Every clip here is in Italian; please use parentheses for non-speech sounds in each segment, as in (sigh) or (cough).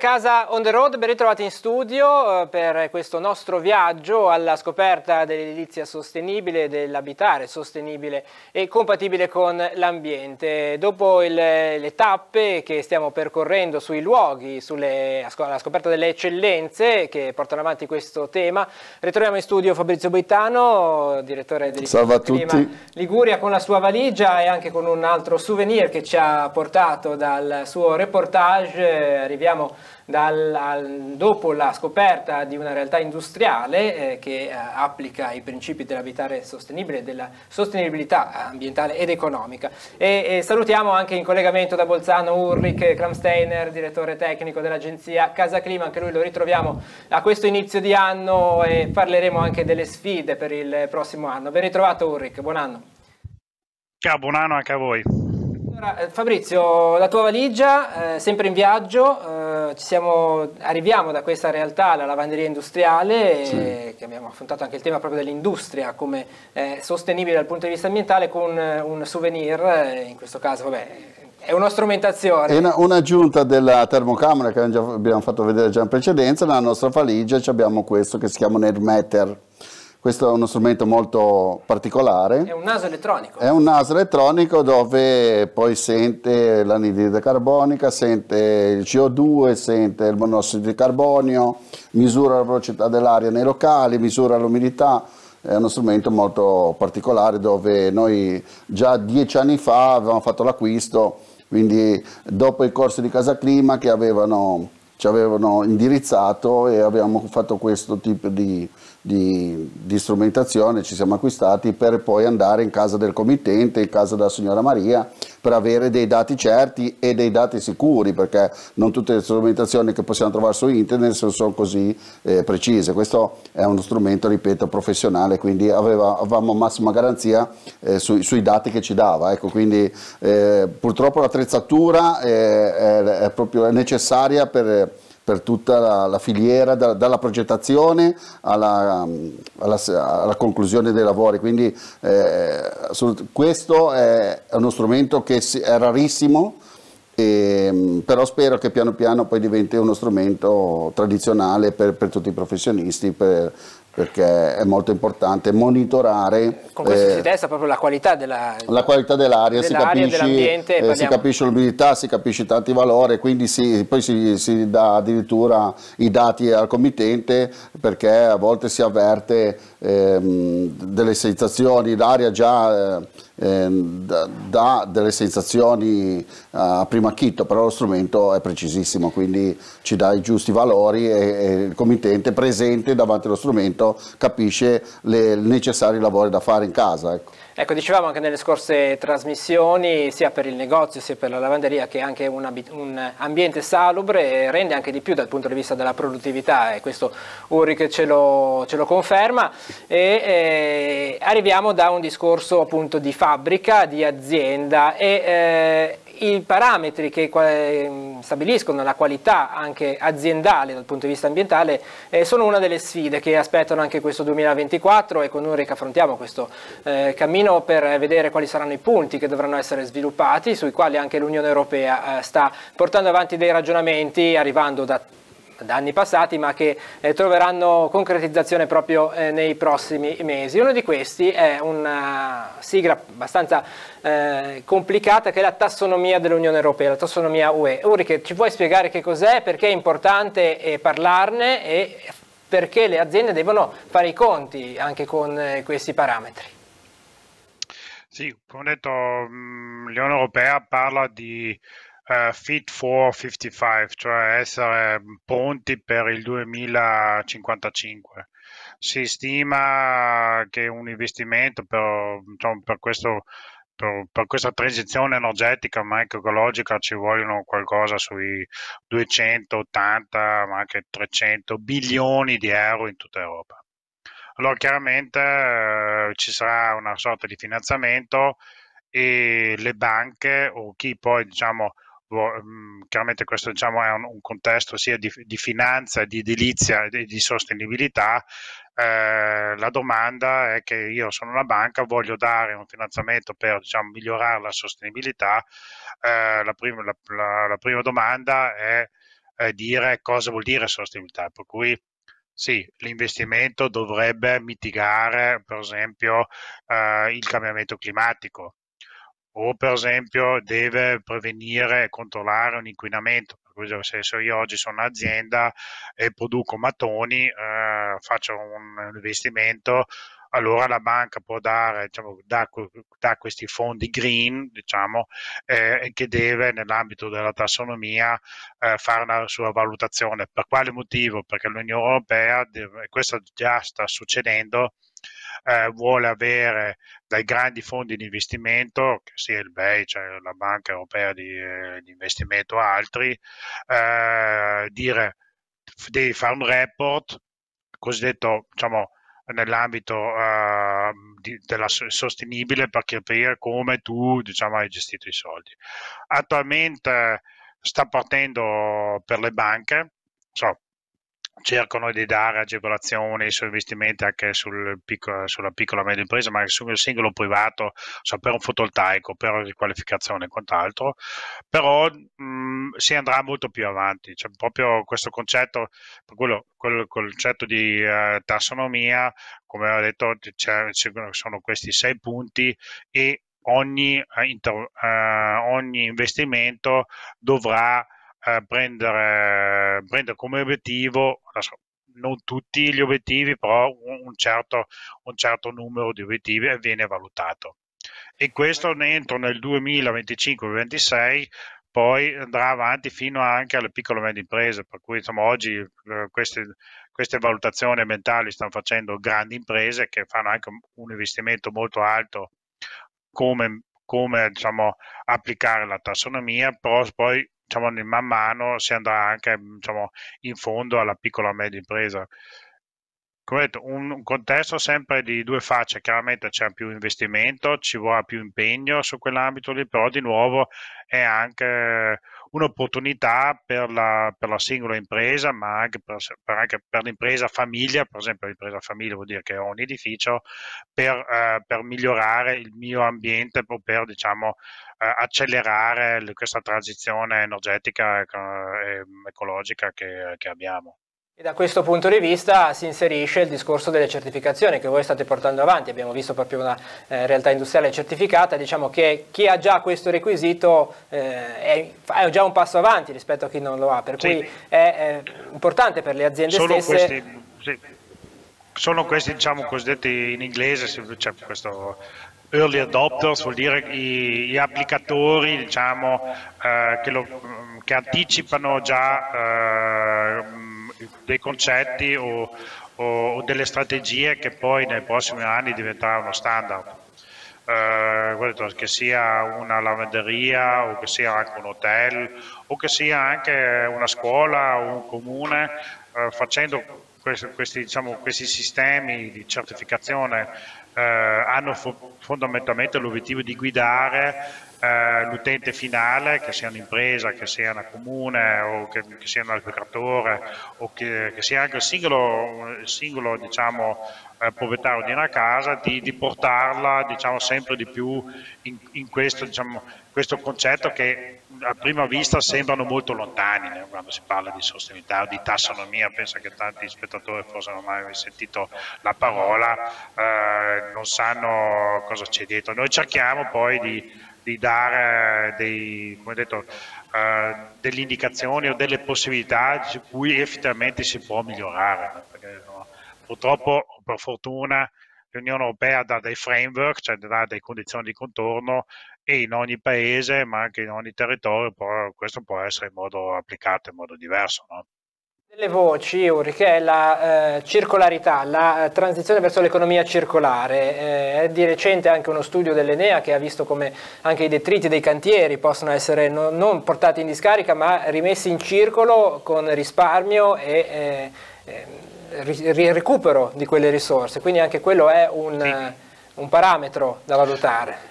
Casa on the road, ben ritrovati in studio eh, per questo nostro viaggio alla scoperta dell'edilizia sostenibile, dell'abitare sostenibile e compatibile con l'ambiente. Dopo il, le tappe che stiamo percorrendo sui luoghi, sulle, alla scoperta delle eccellenze che portano avanti questo tema, ritroviamo in studio Fabrizio Boitano, direttore del Clima Liguria con la sua valigia e anche con un altro souvenir che ci ha portato dal suo reportage. Arriviamo dal, dopo la scoperta di una realtà industriale eh, che eh, applica i principi dell'abitare sostenibile e della sostenibilità ambientale ed economica. E, e salutiamo anche in collegamento da Bolzano Ulrich Kramsteiner, direttore tecnico dell'agenzia Casa Clima, anche lui lo ritroviamo a questo inizio di anno e parleremo anche delle sfide per il prossimo anno. Ben ritrovato Ulrich, buon anno. Ciao, buon anno anche a voi. Allora, eh, Fabrizio, la tua valigia, eh, sempre in viaggio, eh, siamo, arriviamo da questa realtà, la lavanderia industriale, sì. eh, che abbiamo affrontato anche il tema proprio dell'industria come eh, sostenibile dal punto di vista ambientale con eh, un souvenir, in questo caso vabbè, è una strumentazione. È un'aggiunta della termocamera che abbiamo, fatto vedere già in precedenza, nella nostra valigia abbiamo questo che si chiama un air meter questo è uno strumento molto particolare. È un naso elettronico. È un naso elettronico dove poi sente l'anidride carbonica, sente il CO2, sente il monossido di carbonio, misura la velocità dell'aria nei locali, misura l'umidità. È uno strumento molto particolare dove noi già dieci anni fa avevamo fatto l'acquisto, quindi dopo i corsi di Casa Clima che avevano ci avevano indirizzato e abbiamo fatto questo tipo di, di, di, strumentazione, ci siamo acquistati per poi andare in casa del committente, in casa della signora Maria, per avere dei dati certi e dei dati sicuri, perché non tutte le strumentazioni che possiamo trovare su internet sono così eh, precise. Questo è uno strumento, ripeto, professionale, quindi aveva, avevamo massima garanzia eh, su, sui dati che ci dava. Ecco, quindi eh, purtroppo l'attrezzatura è, eh, è, è proprio necessaria per per tutta la, la filiera, da, dalla progettazione alla, um, alla, alla, conclusione dei lavori. Quindi eh, questo è uno strumento che è rarissimo, e, ehm, però spero che piano piano poi diventi uno strumento tradizionale per, per tutti i professionisti, per, perché è molto importante monitorare con questo eh, si testa proprio la qualità della, la qualità dell'aria, dell'aria si, capisce, eh, si capisce l'umidità, si capisce tanti valori quindi si, poi si, si dà addirittura i dati al committente perché a volte si avverte ehm, delle sensazioni, l'aria già eh, ehm, dà delle sensazioni eh, a primo acchito, però lo strumento è precisissimo, quindi ci dà i giusti valori e, e il committente presente davanti allo strumento capisce le, i necessari lavori da fare in casa. Ecco. Ecco, dicevamo anche nelle scorse trasmissioni, sia per il negozio sia per la lavanderia, che anche un, un, ambiente salubre rende anche di più dal punto di vista della produttività e questo Ulrich ce lo, ce lo conferma e eh, arriviamo da un discorso appunto di fabbrica, di azienda e eh, i parametri che ehm, stabiliscono la qualità anche aziendale dal punto di vista ambientale eh, sono una delle sfide che aspettano anche questo 2024 e con Ulrich affrontiamo questo eh, cammino per vedere quali saranno i punti che dovranno essere sviluppati sui quali anche l'Unione Europea eh, sta portando avanti dei ragionamenti arrivando da da anni passati ma che eh, troveranno concretizzazione proprio eh, nei prossimi mesi. Uno di questi è una sigla abbastanza eh, complicata che è la tassonomia dell'Unione Europea, la tassonomia UE. Ulrike, ci puoi spiegare che cos'è, perché è importante eh, parlarne e perché le aziende devono fare i conti anche con eh, questi parametri? Sì, come detto, mm, l'Unione Europea parla di eh, Fit for 55, cioè essere pronti per il 2055. Si stima che un investimento per, diciamo, per, questo, per, per questa transizione energetica ma anche ecologica ci vogliono qualcosa sui 280 ma anche 300 bilioni di euro in tutta Europa. Allora chiaramente eh, ci sarà una sorta di finanziamento e le banche o chi poi diciamo Mm, chiaramente questo diciamo, è un, un, contesto sia di, di finanza, di edilizia e di, di, sostenibilità, eh, la domanda è che io sono una banca, voglio dare un finanziamento per diciamo, migliorare la sostenibilità, eh, la, prima, la, la, la, prima, domanda è, è dire cosa vuol dire sostenibilità, per cui sì, l'investimento dovrebbe mitigare per esempio eh, il cambiamento climatico, o per esempio deve prevenire e controllare un inquinamento. Se io oggi sono un'azienda e produco mattoni, eh, faccio un investimento, allora la banca può dare diciamo, da, da questi fondi green diciamo, eh, che deve nell'ambito della tassonomia eh, fare una sua valutazione. Per quale motivo? Perché l'Unione Europea, deve, questo già sta succedendo, eh, vuole avere dai grandi fondi di investimento, che sia il BEI, cioè la Banca Europea di, eh, di Investimento o altri, eh, dire devi fare un report cosiddetto, diciamo, nell'ambito uh, di, della sostenibile per capire come tu diciamo, hai gestito i soldi. Attualmente eh, sta partendo per le banche, so, cercano di dare agevolazioni su investimenti anche sul piccolo, sulla piccola e media impresa, ma anche sul singolo privato, so, per un fotovoltaico, per la riqualificazione e quant'altro, però mh, mm, si andrà molto più avanti, cioè proprio questo concetto, quello, quel concetto di eh, tassonomia, come ho detto, sono questi sei punti e ogni, eh, inter, eh, ogni investimento dovrà eh, prendere, prendere, come obiettivo, adesso, non tutti gli obiettivi, però un certo, un certo numero di obiettivi e viene valutato. E questo certo. entro nel 2025-2026 poi andrà avanti fino anche alle piccole e medie imprese, per cui insomma, oggi eh, queste, queste, valutazioni mentali stanno facendo grandi imprese che fanno anche un investimento molto alto come, come diciamo, applicare la tassonomia, però poi diciamo, man mano si andrà anche diciamo, in fondo alla piccola e media impresa. Come detto, un contesto sempre di due facce, chiaramente c'è più investimento, ci vuole più impegno su quell'ambito lì, però di nuovo è anche un'opportunità per la, per la, singola impresa, ma anche per, per, anche per, l'impresa famiglia, per esempio l'impresa famiglia vuol dire che ho un edificio, per, eh, per migliorare il mio ambiente, per diciamo, eh, accelerare questa transizione energetica e eh, ehm, ecologica che, che abbiamo. E da questo punto di vista si inserisce il discorso delle certificazioni che voi state portando avanti, abbiamo visto proprio una eh, realtà industriale certificata, diciamo che chi ha già questo requisito eh, è, è, già un passo avanti rispetto a chi non lo ha, per sì. cui è, è, importante per le aziende Solo stesse... Questi, sì. Sono questi diciamo cosiddetti in inglese, cioè questo early adopters vuol dire gli applicatori diciamo, eh, che, lo, che, anticipano già eh, dei concetti o, o, delle strategie che poi nei prossimi anni diventeranno standard. Eh, che sia una lavanderia o che sia anche un hotel o che sia anche una scuola o un comune, eh, facendo questi, questi, diciamo, questi, sistemi di certificazione eh, hanno fondamentalmente l'obiettivo di guidare eh, l'utente finale, che sia un'impresa, che sia una comune o che, che sia un agricoltore o che, che, sia anche il singolo, singolo diciamo, eh, proprietario di una casa, di, di portarla diciamo, sempre di più in, in questo, diciamo, questo concetto che a prima vista sembrano molto lontani quando si parla di sostenibilità o di tassonomia, penso che tanti spettatori forse non hanno mai sentito la parola, eh, non sanno cosa c'è dietro. Noi cerchiamo poi di di dare dei, detto, eh, delle indicazioni o delle possibilità su cui effettivamente si può migliorare. Perché, no, purtroppo, per fortuna, l'Unione Europea dà dei framework, cioè dà delle condizioni di contorno e in ogni paese, ma anche in ogni territorio, può, questo può essere in modo applicato in modo diverso. No? delle voci, Ulrich, è la eh, circolarità, la eh, transizione verso l'economia circolare. Eh, è di recente anche uno studio dell'Enea che ha visto come anche i detriti dei cantieri possono essere no, non portati in discarica ma rimessi in circolo con risparmio e eh, eh, ri, recupero di quelle risorse. Quindi anche quello è un, sì. un parametro da valutare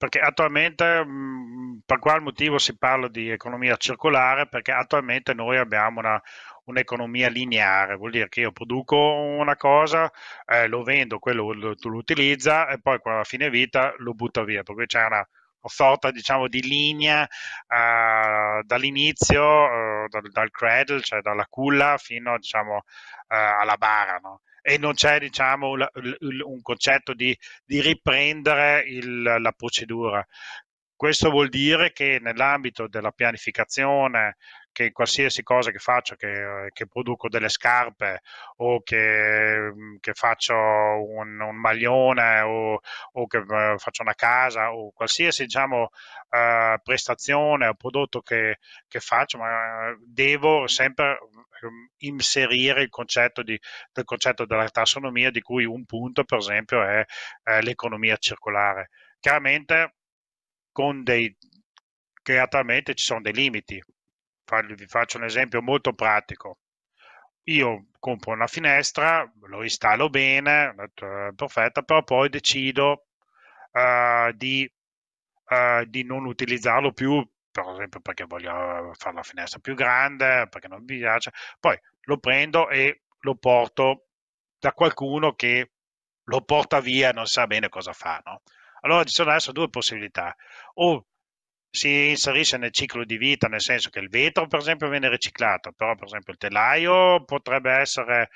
perché attualmente mhmm, per qual motivo si parla di economia circolare? Perché attualmente noi abbiamo una, un'economia lineare, vuol dire che io produco una cosa, eh, lo vendo, quello tu lo utilizza e poi con la fine vita lo butta via, per cui c'è una sorta diciamo di linea eh, dall'inizio, eh, dal, dal cradle, cioè dalla culla fino diciamo eh, alla bara, no? e non c'è diciamo, un concetto di, di riprendere il, la procedura. Questo vuol dire che nell'ambito della pianificazione che qualsiasi cosa che faccio, che, eh, che produco delle scarpe o che, mm, che faccio un, un maglione o, o, che eh, faccio una casa o qualsiasi diciamo, uh, prestazione o prodotto che, che faccio, ma devo sempre mm, inserire il concetto, di, del concetto della tassonomia di cui un punto per esempio è, è l'economia circolare. Chiaramente con dei, creatamente ci sono dei limiti, vi faccio un esempio molto pratico. Io compro una finestra, lo installo bene, eh, perfetto, però poi decido uh, di, uh, di non utilizzarlo più, per esempio perché voglio fare la finestra più grande, perché non mi piace. Poi lo prendo e lo porto da qualcuno che lo porta via, non sa bene cosa fa. No? Allora ci sono adesso due possibilità. O si inserisce nel ciclo di vita, nel senso che il vetro per esempio viene riciclato, però per esempio il telaio potrebbe essere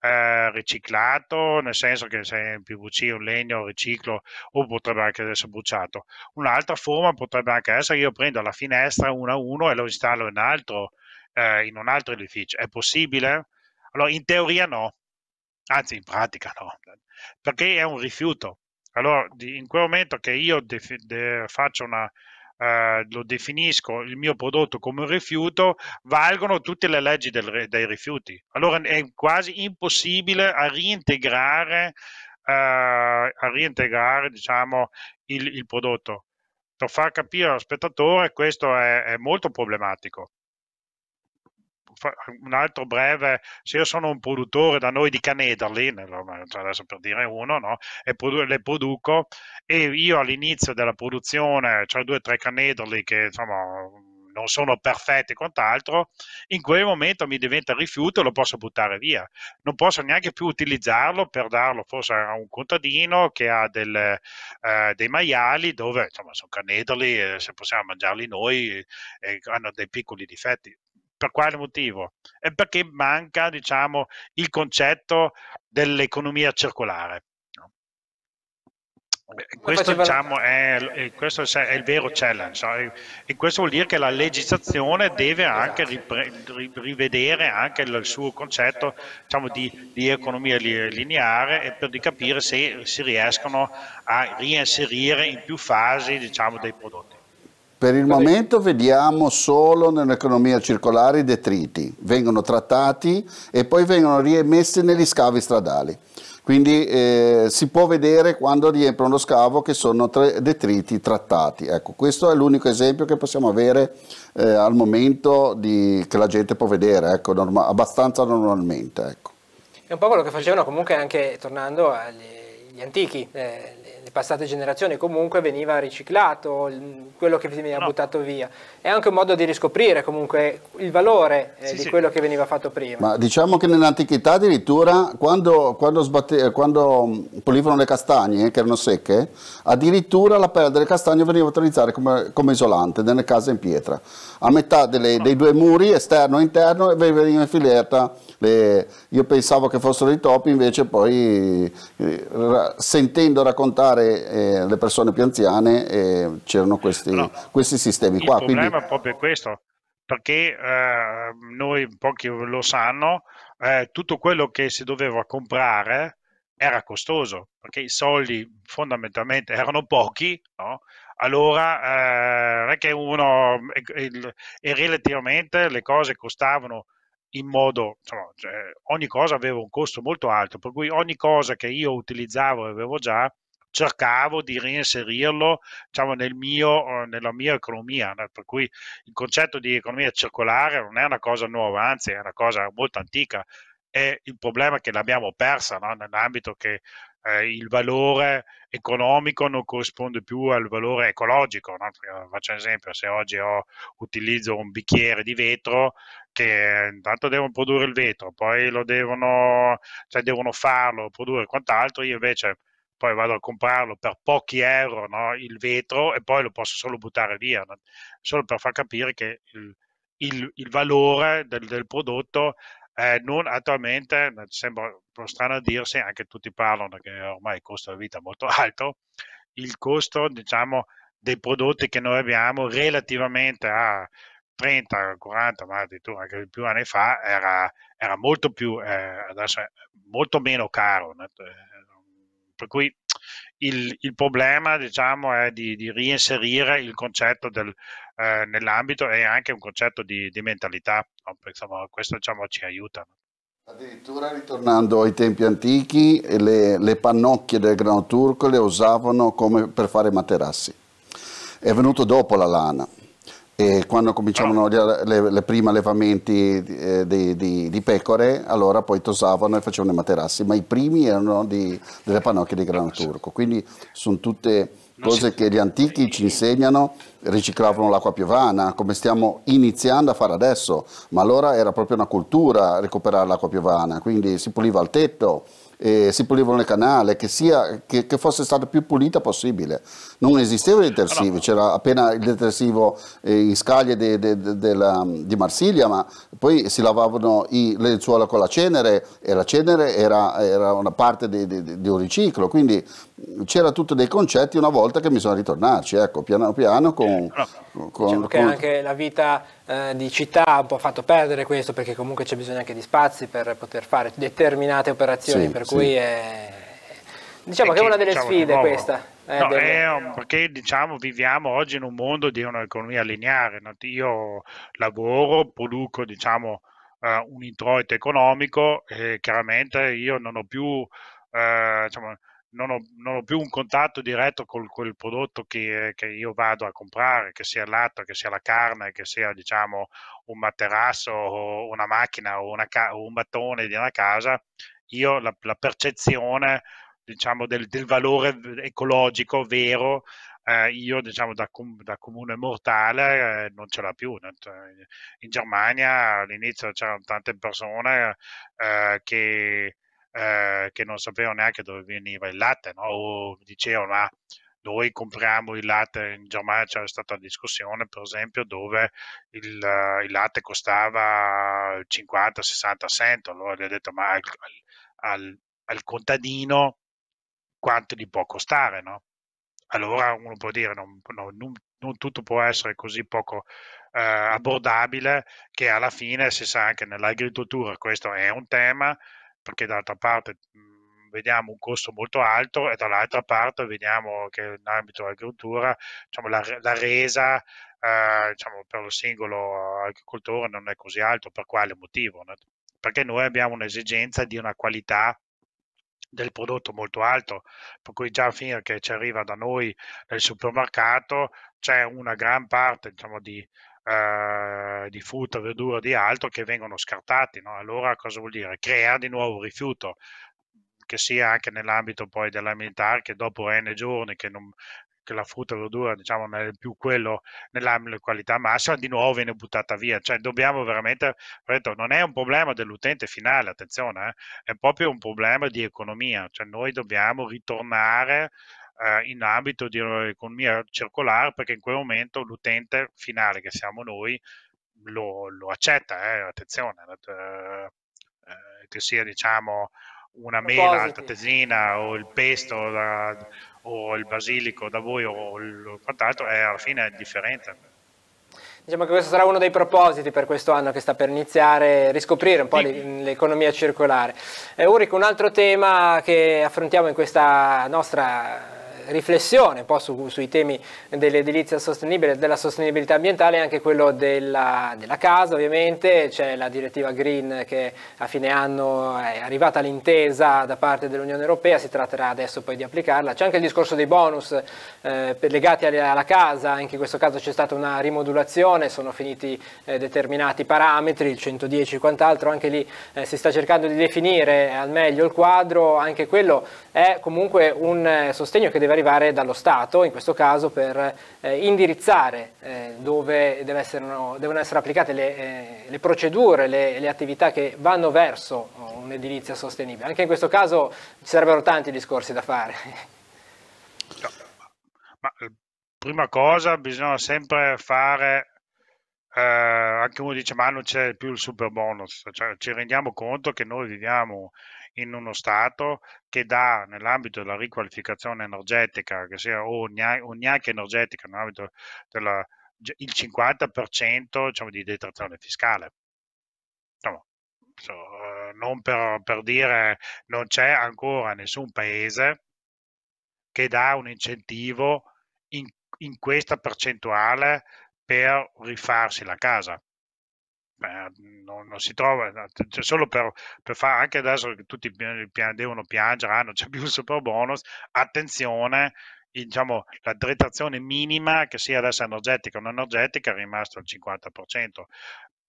eh, riciclato, nel senso che se è un PVC un legno riciclo o potrebbe anche essere bruciato. Un'altra forma potrebbe anche essere che io prendo la finestra 1 a 1 e lo installo in, altro, eh, in un altro edificio. È possibile? Allora in teoria no, anzi in pratica no, perché è un rifiuto. Allora in quel momento che io de- de- faccio una eh, lo definisco il mio prodotto come un rifiuto, valgono tutte le leggi del, dei rifiuti. Allora è quasi impossibile a reintegrare, eh, a reintegrare diciamo, il, il prodotto per far capire allo spettatore questo è, è molto problematico un altro breve, se io sono un produttore da noi di canederli, cioè adesso per dire uno, no? e produ- le produco e io all'inizio della produzione ho due o tre canederli che insomma non sono perfetti e quant'altro, in quel momento mi diventa rifiuto e lo posso buttare via. Non posso neanche più utilizzarlo per darlo forse a un contadino che ha del, eh, dei maiali dove insomma, sono canedoli, eh, se possiamo mangiarli noi, eh, hanno dei piccoli difetti. Per quale motivo? È perché manca diciamo, il concetto dell'economia circolare. Questo, diciamo, è, questo, è, il vero challenge e questo vuol dire che la legislazione deve anche esatto. rivedere anche il suo concetto diciamo, di, di, economia lineare e per di capire se si riescono a reinserire in più fasi diciamo, dei prodotti. Per il momento vediamo solo nell'economia circolare i detriti, vengono trattati e poi vengono riemessi negli scavi stradali. Quindi eh, si può vedere quando riempiono lo scavo che sono detriti trattati. Ecco, questo è l'unico esempio che possiamo avere eh, al momento di, che la gente può vedere, ecco, norma, abbastanza normalmente. Ecco. È un po' quello che facevano comunque anche tornando agli antichi. Eh passate generazioni, comunque veniva riciclato quello che veniva no. buttato via. È anche un modo di riscoprire comunque il valore eh, sì, di sì. quello che veniva fatto prima. Ma diciamo che nell'antichità addirittura quando, quando, sbatte, eh, quando mm, polivano le castagne eh, che erano secche, addirittura la pelle delle castagne veniva utilizzata come, come isolante nelle case in pietra. A metà delle, no. dei due muri, esterno e interno, veniva infilata le, io pensavo che fossero i topi, invece poi eh, sentendo raccontare eh, le persone più anziane eh, c'erano questi, no, questi, sistemi qua. Il problema quindi... è proprio questo, perché eh, noi pochi lo sanno, eh, tutto quello che si doveva comprare era costoso, perché i soldi fondamentalmente erano pochi, no? allora eh, non è che uno e, e, e, relativamente le cose costavano in modo, insomma, cioè, ogni cosa aveva un costo molto alto, per cui ogni cosa che io utilizzavo e avevo già, cercavo di reinserirlo diciamo, nel mio, eh, nella mia economia, per cui il concetto di economia circolare non è una cosa nuova, anzi è una cosa molto antica. E il problema è che l'abbiamo persa no? nell'ambito che eh, il valore economico non corrisponde più al valore ecologico. No? Eh, faccio un esempio, se oggi ho, utilizzo un bicchiere di vetro che intanto devono produrre il vetro, poi lo devono, cioè devono farlo, produrre quant'altro, io invece poi vado a comprarlo per pochi euro no? il vetro e poi lo posso solo buttare via, no? solo per far capire che il, il, il valore del, del, prodotto eh, non, attualmente, sembra strano a dirsi, anche tutti parlano che ormai il costo della vita è molto (laughs) alto, il costo diciamo, dei prodotti che noi abbiamo relativamente a 30, 40, ma addirittura anche più anni fa era, era molto più, eh, adesso è molto meno caro. Eh, per cui il, il problema diciamo, è di, di, reinserire il concetto del, eh, nell'ambito e anche un concetto di, di mentalità. Insomma, questo diciamo, ci aiuta. Addirittura ritornando ai tempi antichi, le, le pannocchie del grano turco le usavano come per fare materassi. È venuto dopo la lana e quando cominciavano no. le, le prime allevamenti eh, di, di, di, pecore, allora poi tosavano e facevano i materassi, ma i primi erano di, delle pannocchie di grano turco, quindi sono tutte cose che gli antichi ci insegnano, riciclavano l'acqua piovana, come stiamo iniziando a fare adesso, ma allora era proprio una cultura recuperare l'acqua piovana, quindi si puliva il tetto, eh, si pulivano le canale, che, sia, che, che, fosse stata più pulita possibile. Non esistevano i detersivi, allora, c'era appena il detersivo eh, in scaglie de, de, de, della, di Marsiglia, ma poi si lavavano i, le lenzuola con la cenere e la cenere era, era una parte di, di, di un riciclo, quindi c'era tutto dei concetti una volta che mi sono ritornarci, ecco, piano piano con... Eh, però, con diciamo che con... anche la vita eh, di città ha un po' fatto perdere questo, perché comunque c'è bisogno anche di spazi per poter fare determinate operazioni, sì, per sì. cui è... Diciamo perché, che è una delle diciamo, sfide nuovo, questa. Eh, no, delle... è, perché diciamo viviamo oggi in un mondo di un'economia lineare, no? io lavoro, produco diciamo eh, un introito economico e chiaramente io non ho più... Eh, diciamo, non ho, non ho, più un contatto diretto con quel prodotto che, che, io vado a comprare, che sia il latte, che sia la carne, che sia diciamo un materasso o una macchina o, una ca- o un mattone di una casa, io la, la percezione diciamo, del, del, valore ecologico vero, eh, io diciamo, da, com- da, comune mortale eh, non ce l'ha più. In Germania all'inizio c'erano tante persone eh, che eh, che non sapevano neanche dove veniva il latte, no? o dicevano ma noi compriamo il latte in Germania, c'era stata una discussione per esempio dove il, eh, il latte costava 50-60 cento, allora gli ho detto ma al, al, al contadino quanto gli può costare, no? Allora uno può dire non, non, non tutto può essere così poco eh, abbordabile che alla fine si sa anche nell'agricoltura questo è un tema perché d'altra parte mhmm, vediamo un costo molto alto e dall'altra parte vediamo che in ambito dell'agricoltura diciamo, la, la, resa eh, diciamo, per il singolo agricoltore non è così alto, per quale motivo? No? Perché noi abbiamo un'esigenza di una qualità del prodotto molto alto, per cui già fino a che ci arriva da noi nel supermercato c'è una gran parte diciamo, di eh, di frutta, verdura, di altro che vengono scartati. No? Allora cosa vuol dire? Crea di nuovo rifiuto, che sia anche nell'ambito poi dell'alimentare, che dopo N giorni che non, la frutta e verdura diciamo non è più quello nella qualità massima di nuovo viene buttata via cioè dobbiamo veramente non è un problema dell'utente finale attenzione eh, è proprio un problema di economia cioè noi dobbiamo ritornare eh, in ambito di eh, economia circolare perché in quel momento l'utente finale che siamo noi lo, lo accetta, eh, attenzione, eh, eh che sia diciamo una mela alta tesina o il pesto da, o il basilico da voi o il, quant'altro è eh, alla fine è differente. Diciamo che questo sarà uno dei propositi per questo anno che sta per iniziare, riscoprire un po' l'economia circolare. Eh, Ulrich, un altro tema che affrontiamo in questa nostra riflessione un po' su, sui temi dell'edilizia sostenibile, e della sostenibilità ambientale anche quello della, della casa ovviamente, c'è la direttiva Green che a fine anno è arrivata all'intesa da parte dell'Unione Europea, si tratterà adesso poi di applicarla, c'è anche il discorso dei bonus eh, legati alla, alla, casa, anche in questo caso c'è stata una rimodulazione, sono finiti eh, determinati parametri, il 110 e quant'altro, anche lì eh, si sta cercando di definire al meglio il quadro, anche quello è comunque un eh, sostegno che deve arrivare dallo Stato, in questo caso per eh, indirizzare eh, dove essere, no, devono essere applicate le, eh, le procedure, le, le, attività che vanno verso eh, un'edilizia sostenibile. Anche in questo caso ci sarebbero tanti discorsi da fare. Ma, eh, prima cosa bisogna sempre fare eh, anche uno dice ma non c'è più il super bonus, cioè, ci rendiamo conto che noi viviamo in uno Stato che dà nell'ambito della riqualificazione energetica, che sia ogni, ogni anche energetica, nell'ambito della, il 50% diciamo, di detrazione fiscale. Insomma, so, eh, non per, per dire non c'è ancora nessun paese che dà un incentivo in, in questa percentuale per rifarsi la casa. Beh, non, non, si trova, eh, cioè solo per, per, fare anche adesso che tutti devono piangere, ah, non c'è più il super bonus, attenzione, diciamo, la detrazione minima che sia adesso energetica o non energetica è rimasta al 50%.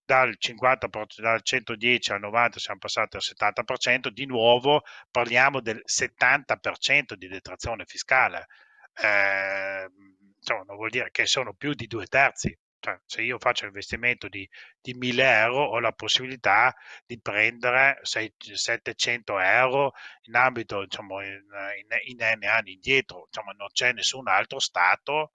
Dal, 50%, dal 110 al 90 siamo passati al 70%, di nuovo parliamo del 70% di detrazione fiscale. Eh, insomma, non vuol dire che sono più di due terzi cioè, se io faccio un investimento di, di 1000 euro ho la possibilità di prendere 6, 700 euro in ambito, diciamo, in, in, in N anni indietro, diciamo, non c'è nessun altro Stato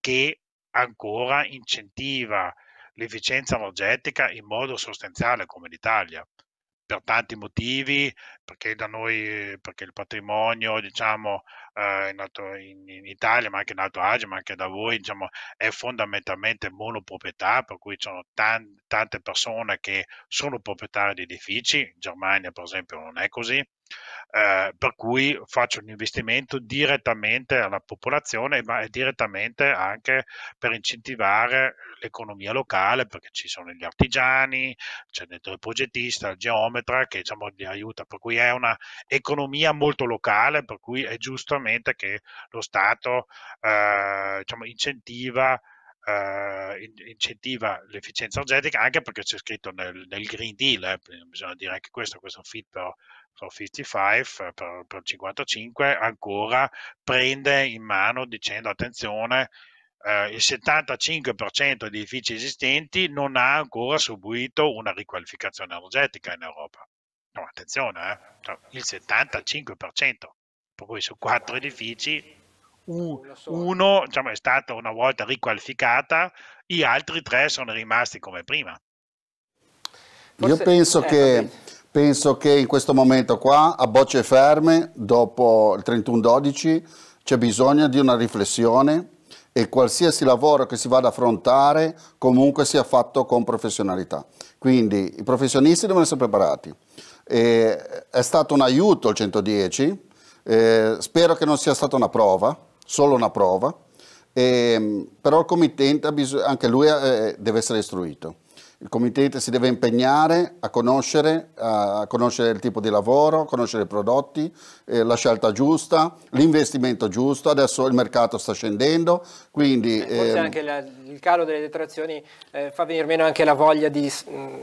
che ancora incentiva l'efficienza energetica in modo sostanziale come l'Italia per tanti motivi, perché da noi, perché il patrimonio, diciamo, eh, in, in, Italia, ma anche in Alto Adige, ma anche da voi, diciamo, è fondamentalmente monoproprietà, per cui ci sono tan- tante persone che sono proprietarie di edifici, in Germania per esempio non è così, eh, per cui faccio un investimento direttamente alla popolazione, ma direttamente anche per incentivare l'economia locale, perché ci sono gli artigiani, c'è dentro il progettista, il geometra che diciamo, li aiuta, per cui è una economia molto locale, per cui è giustamente che lo Stato eh, diciamo, incentiva eh, incentiva l'efficienza energetica anche perché c'è scritto nel, nel Green Deal, eh, bisogna dire anche questo, questo fit per 55, per, per 55 ancora prende in mano dicendo attenzione eh, il 75% degli edifici esistenti non ha ancora subito una riqualificazione energetica in Europa. No, attenzione, eh? Cioè, il 75%, per cui su quattro edifici uno diciamo, è stato una volta riqualificata, gli altri tre sono rimasti come prima. Forse... Io penso eh, che... Vabbè penso che in questo momento qua, a bocce ferme, dopo il 31-12, c'è bisogno di una riflessione e qualsiasi lavoro che si vada ad affrontare comunque sia fatto con professionalità. Quindi i professionisti devono essere preparati. E è stato un aiuto il 110, eh, spero che non sia stata una prova, solo una prova, e, però il committente anche lui eh, deve essere istruito. Il committente si deve impegnare a conoscere, a conoscere il tipo di lavoro, conoscere i prodotti, eh, la scelta giusta, l'investimento giusto. Adesso il mercato sta scendendo, quindi... Eh, forse ehm... anche la, il calo delle detrazioni eh, fa venire meno anche la voglia di... Mh, mm,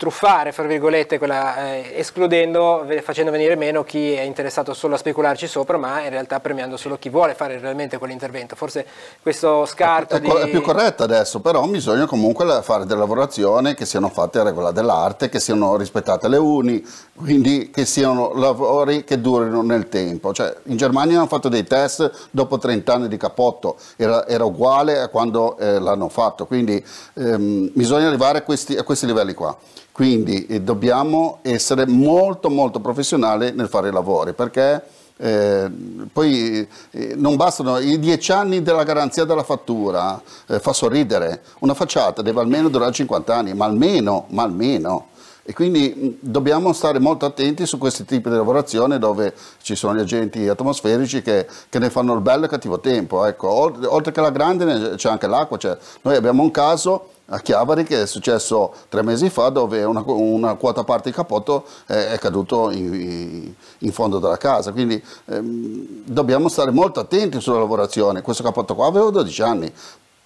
truffare, fra virgolette, quella, eh, escludendo, facendo venire meno chi è interessato solo a specularci sopra, ma in realtà premiando solo chi vuole fare realmente quell'intervento. Forse questo scarto è, è, di... è più corretto adesso, però bisogna comunque fare delle lavorazioni che siano fatte a regola dell'arte, che siano rispettate le uni, quindi che siano lavori che durino nel tempo. Cioè, in Germania hanno fatto dei test dopo 30 anni di capotto, era, era uguale a quando eh, l'hanno fatto, quindi ehm, bisogna arrivare a questi, a questi livelli qua. Quindi eh, dobbiamo essere molto molto professionali nel fare i lavori perché eh, poi eh, non bastano i dieci anni della garanzia della fattura, eh, fa sorridere, una facciata deve almeno durare 50 anni, ma almeno, ma almeno. E quindi mm, dobbiamo stare molto attenti su questi tipi di lavorazione dove ci sono gli agenti atmosferici che, che ne fanno il bello e il cattivo tempo. Ecco, oltre, oltre che la grande c'è anche l'acqua. Cioè, noi abbiamo un caso a Chiavari che è successo tre mesi fa dove una, una quota parte di capotto è, è caduto in, in, fondo della casa. Quindi ehm, dobbiamo stare molto attenti sulla lavorazione. Questo capotto qua avevo 12 anni.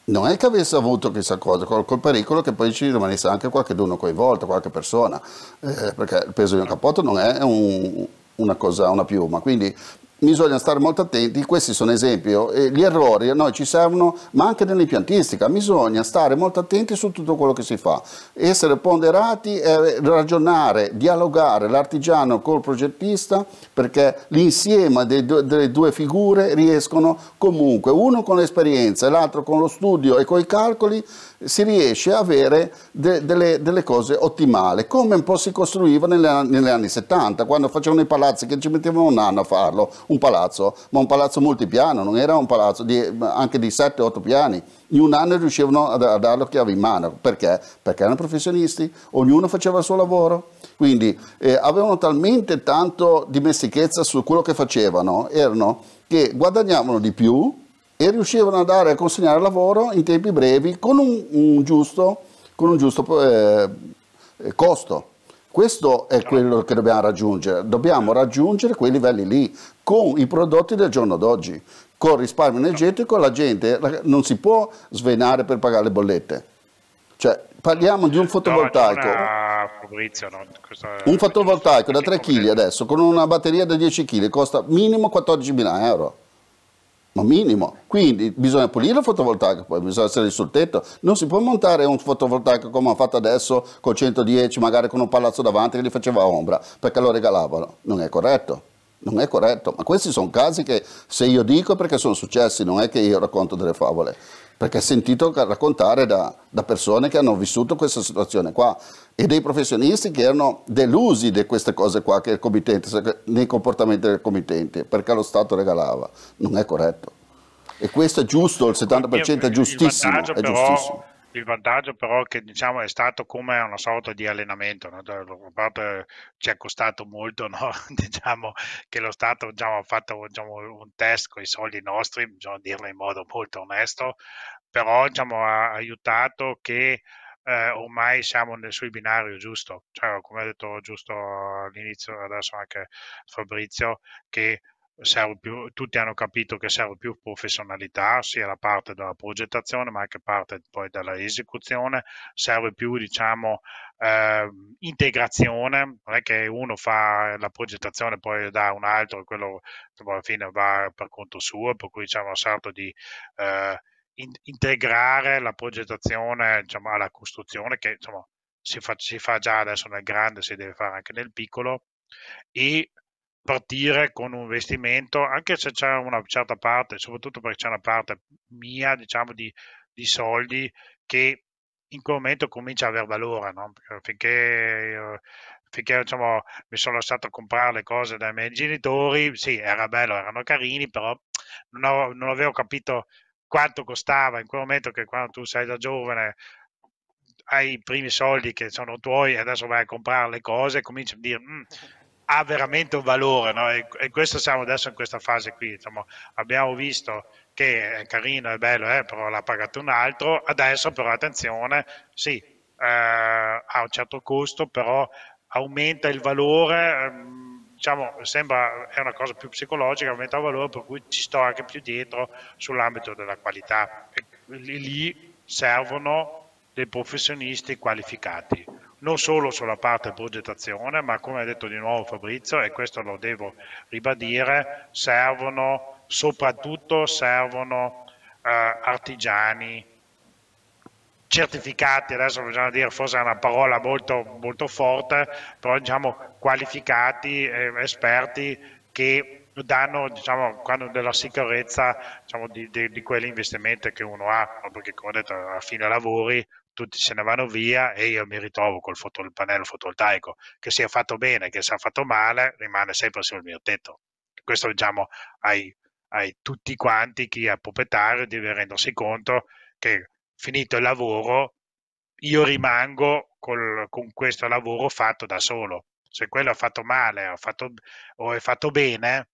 Non è che avesse avuto chissà cosa, col, col pericolo che poi ci rimanesse anche qualcuno coinvolto, qualche persona, eh, perché il peso di un capotto non è un, una cosa, una piuma, quindi bisogna stare molto attenti, questi sono esempi, oh, gli errori a noi ci servono, ma anche nell'impiantistica, bisogna stare molto attenti su tutto quello che si fa, essere ponderati, ragionare, dialogare l'artigiano col progettista, perché l'insieme delle due figure riescono comunque, uno con l'esperienza e l'altro con lo studio e con i calcoli, si riesce a avere de, delle, delle, cose ottimali, come un po' si costruiva negli anni 70, quando facevano i palazzi che ci mettevano un anno a farlo, un palazzo, ma un palazzo multipiano, non era un palazzo di, anche di 7-8 piani. In un anno riuscivano a, a darlo chiave in mano. Perché? Perché erano professionisti, ognuno faceva il suo lavoro. Quindi eh, avevano talmente tanto dimestichezza su quello che facevano, erano, che guadagnavano di più e riuscivano a dare a consegnare lavoro in tempi brevi con un, un giusto, con un giusto eh, costo. Questo è quello che dobbiamo raggiungere, dobbiamo raggiungere quei livelli lì con i prodotti del giorno d'oggi. Con risparmio energetico la gente non si può svenare per pagare le bollette. Cioè, parliamo di un fotovoltaico. Un fotovoltaico da 3 kg adesso con una batteria da 10 kg costa minimo 14.000 euro ma minimo. Quindi bisogna pulire il fotovoltaico, poi bisogna essere sul tetto. Non si può montare un fotovoltaico come hanno fatto adesso con 110, magari con un palazzo davanti che gli faceva ombra, perché lo regalavano. Non è corretto. Non è corretto, ma questi sono casi che se io dico perché sono successi, non è che io racconto delle favole perché sentito raccontare da, da, persone che hanno vissuto questa situazione qua e dei professionisti che erano delusi di queste cose qua che il committente, nei comportamenti del committente, perché lo Stato regalava. Non è corretto. E questo è giusto, il 70% è giustissimo. È giustissimo il vantaggio però che diciamo è stato come una sorta di allenamento, no? Cioè, eh, ci è costato molto (laughs) no? diciamo, che lo Stato diciamo, ha fatto diciamo, un test con i soldi nostri, bisogna dirlo in modo molto onesto, però diciamo, ha aiutato che eh, ormai siamo nel, sul binario giusto, cioè, come ha detto giusto all'inizio, adesso anche Fabrizio, che più, tutti hanno capito che serve più professionalità sia da parte della progettazione ma anche parte poi della esecuzione, serve più diciamo eh, integrazione, non è che uno fa la progettazione poi dà un altro quello alla fine va per conto suo, per cui diciamo un salto di eh, in, integrare la progettazione diciamo, alla costruzione che insomma, si, fa, si fa già adesso nel grande, si deve fare anche nel piccolo e partire con un investimento, anche se c'è una certa parte, soprattutto perché c'è una parte mia, diciamo, di, di soldi che in quel momento comincia a avere valore, no? finché, eh, finché diciamo, mi sono lasciato comprare le cose dai miei genitori, sì, era bello, erano carini, però non, ho, non avevo capito quanto costava in quel momento che quando tu sei da giovane hai i primi soldi che sono tuoi e adesso vai a comprare le cose e cominci a dire mm, ha veramente un valore no? e, e, questo siamo adesso in questa fase qui diciamo, abbiamo visto che è carino, è bello, eh, però l'ha pagato un altro adesso però attenzione sì, eh, ha un certo costo però aumenta il valore ehm, diciamo, sembra è una cosa più psicologica aumenta il valore per cui ci sto anche più dietro sull'ambito della qualità e lì servono dei professionisti qualificati non solo sulla parte progettazione, ma come ha detto di nuovo Fabrizio, e questo lo devo ribadire, servono soprattutto servono eh, artigiani certificati, adesso bisogna dire forse è una parola molto, molto forte, però diciamo qualificati, eh, esperti che danno diciamo, della sicurezza diciamo, di, di, di quell'investimento che uno ha, perché come ho detto a fine lavori tutti se ne vanno via e io mi ritrovo col foto, il pannello fotovoltaico, che sia fatto bene, che sia fatto male, rimane sempre sul mio tetto. Questo diciamo ai, ai tutti quanti, chi è proprietario, deve rendersi conto che finito il lavoro io rimango col, con questo lavoro fatto da solo. Se quello ha fatto male o è fatto bene,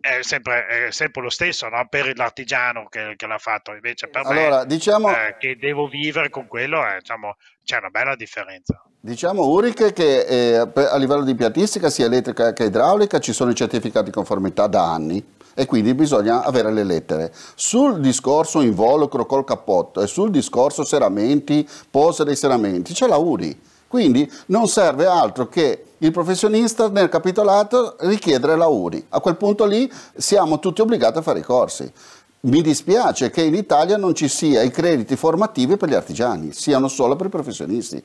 è sempre, è sempre, lo stesso no? per l'artigiano che, che, l'ha fatto invece per allora, me diciamo, eh, che devo vivere con quello eh, diciamo, c'è una bella differenza diciamo Uric che eh, a livello di piatistica sia elettrica che idraulica ci sono i certificati di conformità da anni e quindi bisogna avere le lettere. Sul discorso involucro col cappotto e sul discorso seramenti, pose dei seramenti, c'è la URI. Quindi non serve altro che il professionista nel capitolato richiedere la URI. A quel punto lì siamo tutti obbligati a fare i corsi. Mi dispiace che in Italia non ci siano i crediti formativi per gli artigiani, siano solo per i professionisti.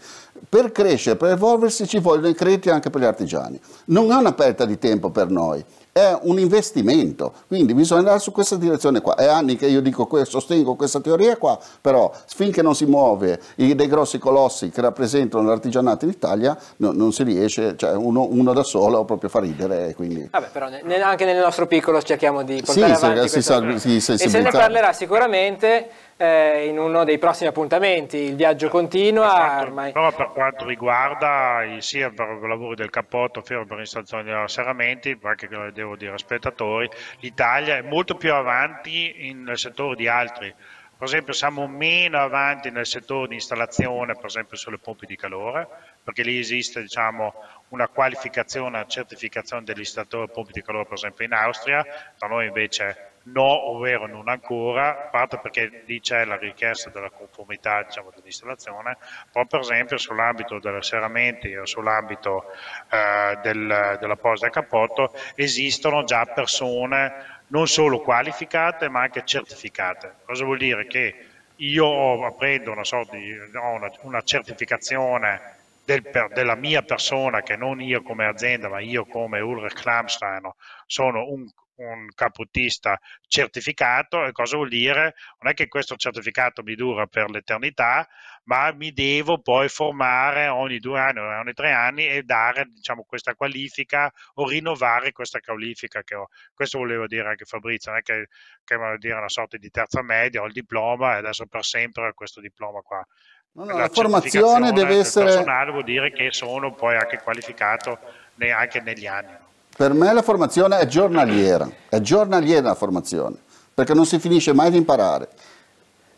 Per crescere, per evolversi ci vogliono i crediti anche per gli artigiani. Non è una perdita di tempo per noi è un investimento, quindi bisogna andare su questa direzione qua. È anni che io dico questo, sostengo questa teoria qua, però finché non si muove i, dei grossi colossi che rappresentano l'artigianato in Italia no, non si riesce, cioè uno, uno, da solo proprio fa ridere. Quindi... Vabbè, però ne, anche nel nostro piccolo cerchiamo di portare sì, avanti se, si, si, si, e se ne parlerà sicuramente eh, in uno dei prossimi appuntamenti. Il viaggio continua. Per quanto, ormai... Però per quanto riguarda i, sia per i lavori del cappotto, sia per l'installazione degli serramenti, anche che devo dire spettatori, l'Italia è molto più avanti in, nel settore di altri. Per esempio siamo meno avanti nel settore di installazione, per esempio sulle pompe di calore, perché lì esiste diciamo, una qualificazione, una certificazione dell'installatore pubblico di calore, per esempio in Austria, da noi invece no, ovvero non ancora, parte perché lì c'è la richiesta della conformità diciamo, dell'installazione, però per esempio sull'ambito delle serramenti o sull'ambito eh, del, della posa a cappotto esistono già persone non solo qualificate ma anche certificate. Cosa vuol dire? Che io prendo una, sorta di, una, una certificazione del, della mia persona, che non io come azienda, ma io come Ulrich Klamstein, sono un, un caputista certificato e cosa vuol dire? Non è che questo certificato mi dura per l'eternità, ma mi devo poi formare ogni due anni, ogni tre anni e dare diciamo, questa qualifica o rinnovare questa qualifica che ho. Questo volevo dire anche Fabrizio, non è che, che dire una sorta di terza media, ho il diploma e adesso per sempre ho questo diploma qua. No, no, la, la formazione deve essere... personale vuol dire che sono poi anche qualificato neanche negli anni. Per me la formazione è giornaliera, è giornaliera la formazione, perché non si finisce mai di imparare.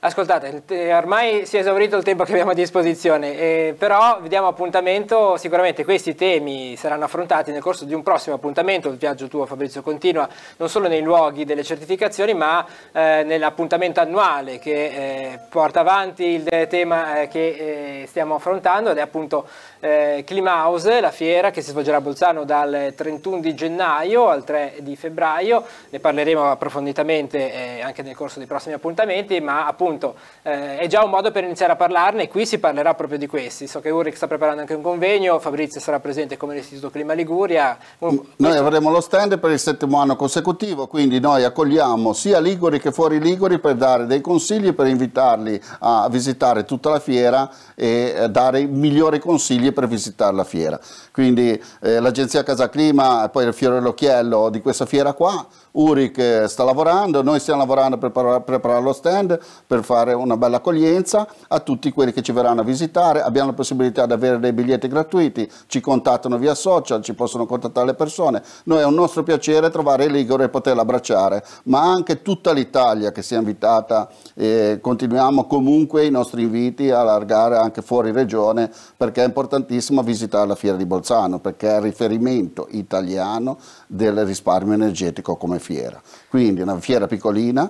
Ascoltate, ormai si è esaurito il tempo che abbiamo a disposizione, eh, però vi diamo appuntamento, sicuramente questi temi saranno affrontati nel corso di un prossimo appuntamento, il viaggio tuo Fabrizio continua, non solo nei luoghi delle certificazioni, ma eh, nell'appuntamento annuale che eh, porta avanti il tema eh, che eh, stiamo affrontando ed è appunto eh, Climahouse, la fiera che si svolgerà a Bolzano dal 31 di gennaio al 3 di febbraio, ne parleremo approfonditamente eh, anche nel corso dei prossimi appuntamenti, ma appunto appunto eh, è già un modo per iniziare a parlarne e qui si parlerà proprio di questi. So che Ulrich sta preparando anche un convegno, Fabrizio sarà presente come l'Istituto Clima Liguria. Un... Noi avremo lo stand per il settimo anno consecutivo, quindi noi accogliamo sia Liguri che fuori Liguri per dare dei consigli, per invitarli a visitare tutta la fiera e eh, dare i migliori consigli per visitare la fiera. Quindi eh, l'Agenzia Casa Clima e poi il Fiore dell'Occhiello di questa fiera qua Uric eh, sta lavorando, noi stiamo lavorando per preparare lo stand, per fare una bella accoglienza a tutti quelli che ci verranno a visitare, abbiamo la possibilità di avere dei biglietti gratuiti, ci contattano via social, ci possono contattare le persone, noi è un nostro piacere trovare Ligure e poterla abbracciare, ma anche tutta l'Italia che sia invitata, eh, continuiamo comunque i nostri inviti a allargare anche fuori regione perché è importantissimo visitare la fiera di Bolzano perché è il riferimento italiano del risparmio energetico come fiera. Quindi una fiera piccolina,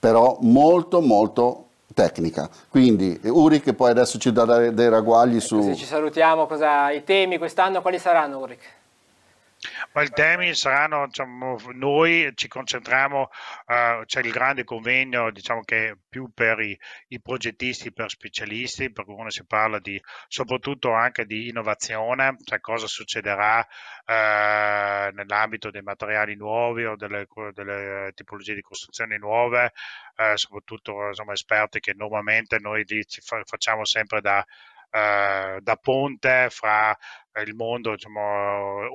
però molto molto tecnica. Quindi Uri che poi adesso ci dà dei ragguagli ecco, su... Se ci salutiamo, cosa, i temi quest'anno quali saranno Uri? Ma i temi saranno, diciamo, noi ci concentriamo, eh, c'è il grande convegno, diciamo che più per i, i, progettisti, per specialisti, per cui uno si parla di, soprattutto anche di innovazione, cioè cosa succederà eh, nell'ambito dei materiali nuovi o delle, delle tipologie di costruzioni nuove, eh, soprattutto insomma, esperti che normalmente noi ci facciamo sempre da, eh, da ponte fra eh, il mondo, diciamo,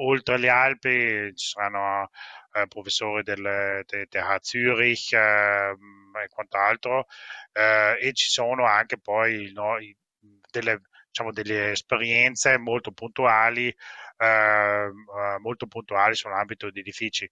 oltre le Alpi ci saranno eh, professori del TH Zurich eh, e quant'altro eh, e ci sono anche poi no, delle, diciamo, delle, esperienze molto puntuali, ehm, eh, molto puntuali sull'ambito di edifici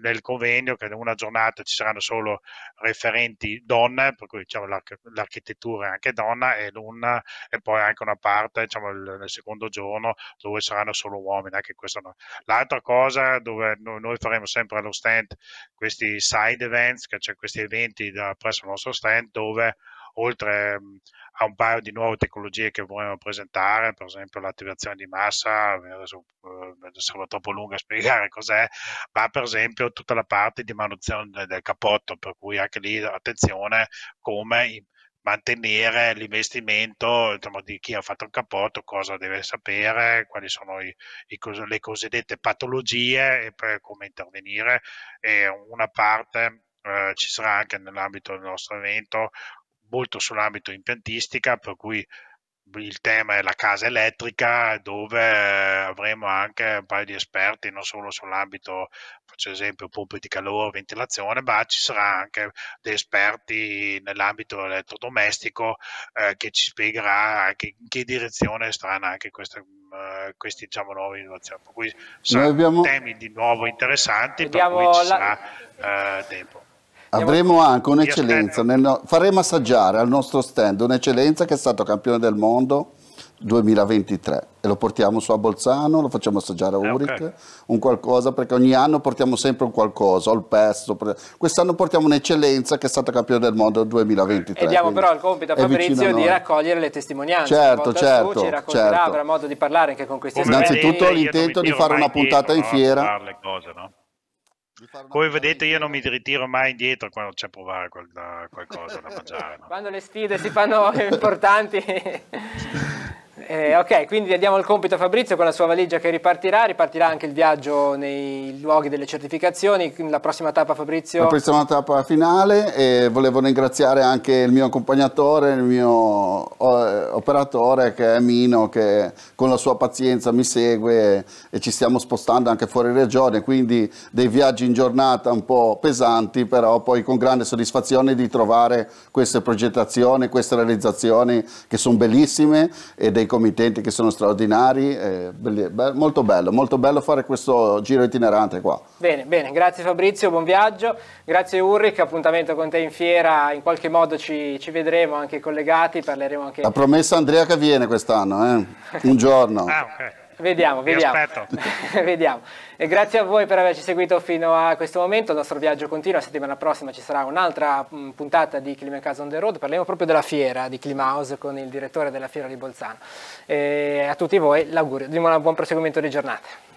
del convegno che in una giornata ci saranno solo referenti donne, per cui diciamo, l'arch- l'architettura è anche donna ed una, e poi anche una parte diciamo, il, nel secondo giorno dove saranno solo uomini. Anche questo no. L'altra cosa dove noi, noi, faremo sempre allo stand questi side events, cioè questi eventi da, presso il nostro stand dove oltre mhmm, a un paio di nuove tecnologie che vorremmo presentare, per esempio l'attivazione di massa, adesso uhm, sarà troppo lungo a spiegare cos'è, ma per esempio tutta la parte di manutenzione del capotto, per cui anche lì attenzione come mantenere l'investimento diciamo, di chi ha fatto il capotto, cosa deve sapere, quali sono i, i, le cosiddette patologie e per come intervenire. E una parte eh, ci sarà anche nell'ambito del nostro evento molto sull'ambito impiantistica, per cui il tema è la casa elettrica, dove eh, avremo anche un paio di esperti, non solo sull'ambito, faccio esempio, pompe di calore, ventilazione, ma ci saranno anche degli esperti nell'ambito elettrodomestico eh, che ci spiegherà anche in che direzione saranno anche queste, eh, queste diciamo, nuove innovazioni. Per cui saranno abbiamo... temi di nuovo interessanti, abbiamo per cui ci sarà eh, tempo. Avremo anche un'eccellenza, faremo assaggiare al nostro stand un'eccellenza che è stato campione del mondo 2023 e lo portiamo su a Bolzano, lo facciamo assaggiare a Uric, eh, okay. un qualcosa perché ogni anno portiamo sempre un qualcosa, il pesto, quest'anno portiamo un'eccellenza che è stata campione del mondo 2023. E diamo però il compito a Fabrizio di raccogliere le testimonianze, certo, certo, ci certo. avrà modo di parlare anche con questi Innanzitutto l'intento di fare una puntata in fiera. no? Come vedete io non mi ritiro mai indietro quando c'è a provare qualcosa da (laughs) mangiare. No? quando le sfide si fanno (laughs) importanti. (laughs) Eh, ok, quindi diamo il compito a Fabrizio con la sua valigia che ripartirà, ripartirà anche il viaggio nei luoghi delle certificazioni, la prossima tappa Fabrizio. La prossima tappa finale e volevo ringraziare anche il mio accompagnatore, il mio eh, operatore che è Mino che con la sua pazienza mi segue e ci stiamo spostando anche fuori regione, quindi dei viaggi in giornata un po' pesanti, però poi con grande soddisfazione di trovare queste progettazioni, queste realizzazioni che sono bellissime e dei committenti che sono straordinari, eh, be- molto bello, molto bello fare questo giro itinerante qua. Bene, bene, grazie Fabrizio, buon viaggio, grazie Ulrich, appuntamento con te in fiera, in qualche modo ci, ci vedremo anche collegati, parleremo anche... La promessa Andrea che viene quest'anno, eh? un giorno. ah, okay. Vediamo, Vi vediamo. (laughs) vediamo. E grazie a voi per averci seguito fino a questo momento. Il nostro viaggio continua. La settimana prossima ci sarà un'altra mm, puntata di Clima in Casa on the Road. Parliamo proprio della fiera di Clima House con il direttore della fiera di Bolzano. E a tutti voi l'augurio di un buon proseguimento di giornata.